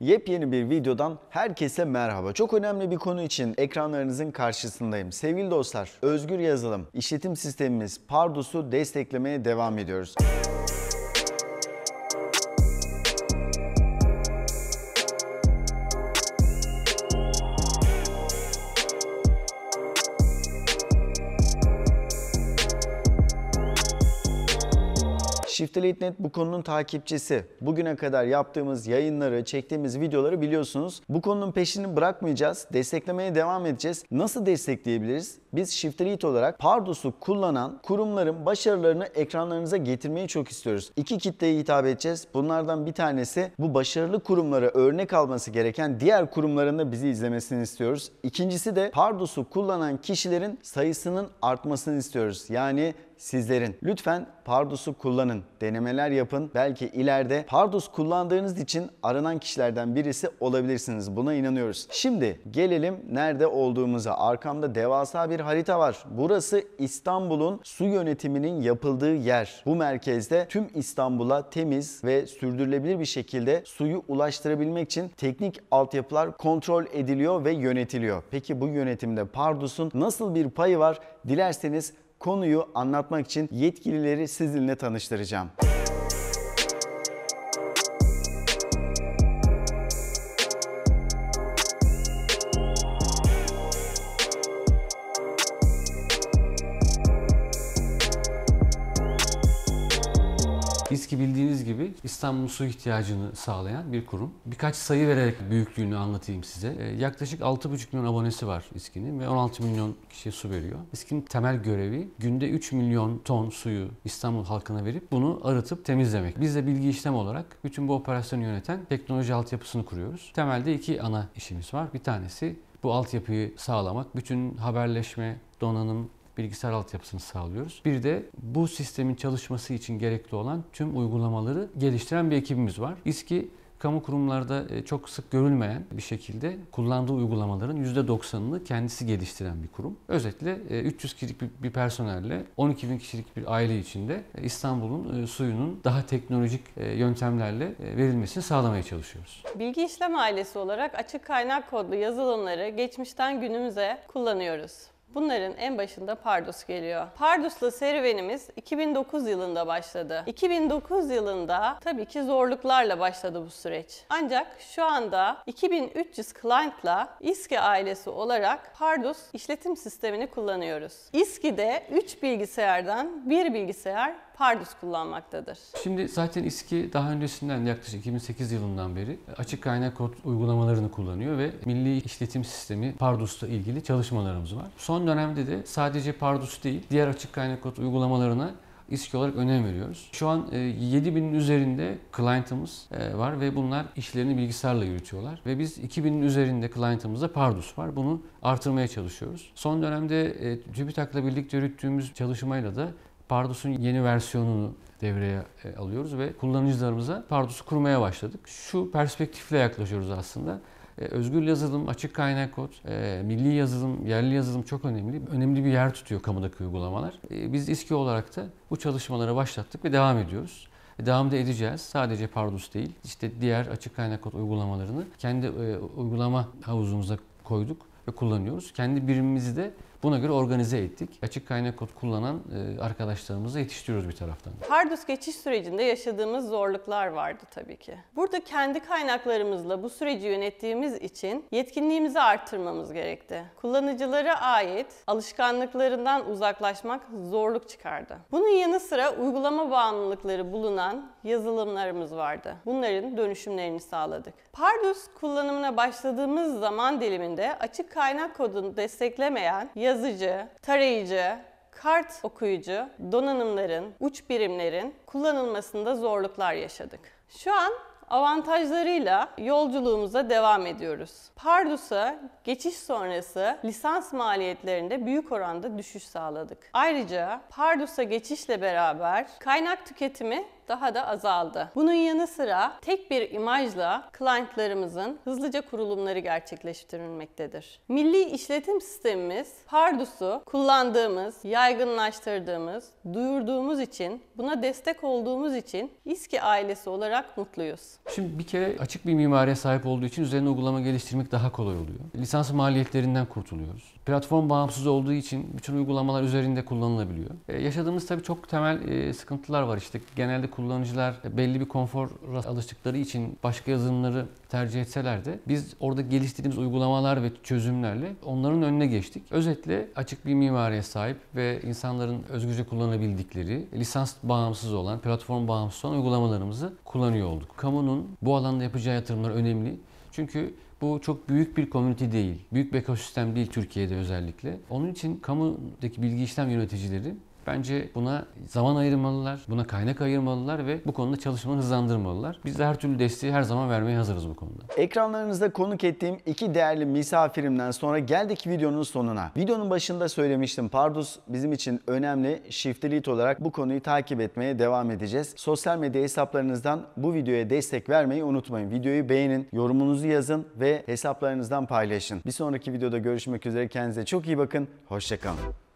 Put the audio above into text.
Yepyeni bir videodan herkese merhaba. Çok önemli bir konu için ekranlarınızın karşısındayım. Sevgili dostlar, özgür yazılım, işletim sistemimiz Pardus'u desteklemeye devam ediyoruz. Shiftelight.net bu konunun takipçisi. Bugüne kadar yaptığımız yayınları, çektiğimiz videoları biliyorsunuz. Bu konunun peşini bırakmayacağız. Desteklemeye devam edeceğiz. Nasıl destekleyebiliriz? Biz Shiftelight olarak Pardus'u kullanan kurumların başarılarını ekranlarınıza getirmeyi çok istiyoruz. İki kitleye hitap edeceğiz. Bunlardan bir tanesi bu başarılı kurumlara örnek alması gereken diğer kurumların da bizi izlemesini istiyoruz. İkincisi de Pardus'u kullanan kişilerin sayısının artmasını istiyoruz. Yani sizlerin. Lütfen Pardus'u kullanın, denemeler yapın. Belki ileride Pardus kullandığınız için aranan kişilerden birisi olabilirsiniz. Buna inanıyoruz. Şimdi gelelim nerede olduğumuza. Arkamda devasa bir harita var. Burası İstanbul'un su yönetiminin yapıldığı yer. Bu merkezde tüm İstanbul'a temiz ve sürdürülebilir bir şekilde suyu ulaştırabilmek için teknik altyapılar kontrol ediliyor ve yönetiliyor. Peki bu yönetimde Pardus'un nasıl bir payı var? Dilerseniz konuyu anlatmak için yetkilileri sizinle tanıştıracağım. İSKİ bildiğiniz gibi İstanbul su ihtiyacını sağlayan bir kurum. Birkaç sayı vererek büyüklüğünü anlatayım size. E, yaklaşık 6,5 milyon abonesi var İSKİ'nin ve 16 milyon kişiye su veriyor. İSKİ'nin temel görevi günde 3 milyon ton suyu İstanbul halkına verip bunu arıtıp temizlemek. Biz de bilgi işlem olarak bütün bu operasyonu yöneten teknoloji altyapısını kuruyoruz. Temelde iki ana işimiz var. Bir tanesi bu altyapıyı sağlamak, bütün haberleşme, donanım, bilgisayar altyapısını sağlıyoruz. Bir de bu sistemin çalışması için gerekli olan tüm uygulamaları geliştiren bir ekibimiz var. İSKİ kamu kurumlarda e, çok sık görülmeyen bir şekilde kullandığı uygulamaların %90'ını kendisi geliştiren bir kurum. Özetle 300 e, kişilik bir personelle 12 bin kişilik bir aile içinde e, İstanbul'un suyunun daha teknolojik yöntemlerle verilmesini sağlamaya çalışıyoruz. Bilgi işlem ailesi olarak açık kaynak kodlu yazılımları geçmişten günümüze kullanıyoruz. Bunların en başında Pardus geliyor. Pardus'la serüvenimiz 2009 yılında başladı. 2009 yılında tabii ki zorluklarla başladı bu süreç. Ancak şu anda 2300 client'la İSKİ ailesi olarak Pardus işletim sistemini kullanıyoruz. İSKİ'de 3 bilgisayardan 1 bilgisayar pardus kullanmaktadır. Şimdi zaten İSKİ daha öncesinden yaklaşık 2008 yılından beri açık kaynak kod uygulamalarını kullanıyor ve milli işletim sistemi pardusla ilgili çalışmalarımız var. Son dönemde de sadece pardus değil diğer açık kaynak kod uygulamalarına İSKİ olarak önem veriyoruz. Şu an 7000'in e, üzerinde client'ımız e, var ve bunlar işlerini bilgisayarla yürütüyorlar. Ve biz 2000'in üzerinde client'ımızda Pardus var. Bunu artırmaya çalışıyoruz. Son dönemde e, TÜBİTAK'la birlikte yürüttüğümüz çalışmayla da Pardus'un yeni versiyonunu devreye e, alıyoruz ve kullanıcılarımıza Pardus'u kurmaya başladık. Şu perspektifle yaklaşıyoruz aslında. E, özgür yazılım, açık kaynak kod, e, milli yazılım, yerli yazılım çok önemli. Önemli bir yer tutuyor kamudaki uygulamalar. Biz İSKİ olarak da bu çalışmalara başlattık ve devam ediyoruz. Devam da edeceğiz. Sadece Pardus değil, işte diğer açık kaynak kod uygulamalarını kendi uygulama havuzumuza koyduk ve kullanıyoruz. Kendi birimimizi de Buna göre organize ettik. Açık kaynak kod kullanan e, arkadaşlarımızı yetiştiriyoruz bir taraftan. Pardus geçiş sürecinde yaşadığımız zorluklar vardı tabii ki. Burada kendi kaynaklarımızla bu süreci yönettiğimiz için yetkinliğimizi arttırmamız gerekti. Kullanıcılara ait alışkanlıklarından uzaklaşmak zorluk çıkardı. Bunun yanı sıra uygulama bağımlılıkları bulunan yazılımlarımız vardı. Bunların dönüşümlerini sağladık. Pardus kullanımına başladığımız zaman diliminde açık kaynak kodunu desteklemeyen yazılımlar yazıcı, tarayıcı, kart okuyucu donanımların, uç birimlerin kullanılmasında zorluklar yaşadık. Şu an avantajlarıyla yolculuğumuza devam ediyoruz. Pardus'a geçiş sonrası lisans maliyetlerinde büyük oranda düşüş sağladık. Ayrıca Pardus'a geçişle beraber kaynak tüketimi daha da azaldı. Bunun yanı sıra tek bir imajla clientlarımızın hızlıca kurulumları gerçekleştirilmektedir. Milli işletim sistemimiz Pardus'u kullandığımız, yaygınlaştırdığımız, duyurduğumuz için, buna destek olduğumuz için İSKİ ailesi olarak mutluyuz. Şimdi bir kere açık bir mimariye sahip olduğu için üzerine uygulama geliştirmek daha kolay oluyor. Lisans maliyetlerinden kurtuluyoruz. Platform bağımsız olduğu için bütün uygulamalar üzerinde kullanılabiliyor. Ee, yaşadığımız tabii çok temel e, sıkıntılar var işte. Genelde kullanıcılar belli bir konfor alıştıkları için başka yazılımları tercih etseler de biz orada geliştirdiğimiz uygulamalar ve çözümlerle onların önüne geçtik. Özetle açık bir mimariye sahip ve insanların özgürce kullanabildikleri, lisans bağımsız olan, platform bağımsız olan uygulamalarımızı kullanıyor olduk. Kamunun bu alanda yapacağı yatırımlar önemli. Çünkü bu çok büyük bir komünite değil. Büyük bir ekosistem değil Türkiye'de özellikle. Onun için kamudaki bilgi işlem yöneticileri Bence buna zaman ayırmalılar, buna kaynak ayırmalılar ve bu konuda çalışmanı hızlandırmalılar. Biz de her türlü desteği her zaman vermeye hazırız bu konuda. Ekranlarınızda konuk ettiğim iki değerli misafirimden sonra geldik videonun sonuna. Videonun başında söylemiştim Pardus bizim için önemli. Shift'li olarak bu konuyu takip etmeye devam edeceğiz. Sosyal medya hesaplarınızdan bu videoya destek vermeyi unutmayın. Videoyu beğenin, yorumunuzu yazın ve hesaplarınızdan paylaşın. Bir sonraki videoda görüşmek üzere. Kendinize çok iyi bakın. Hoşçakalın.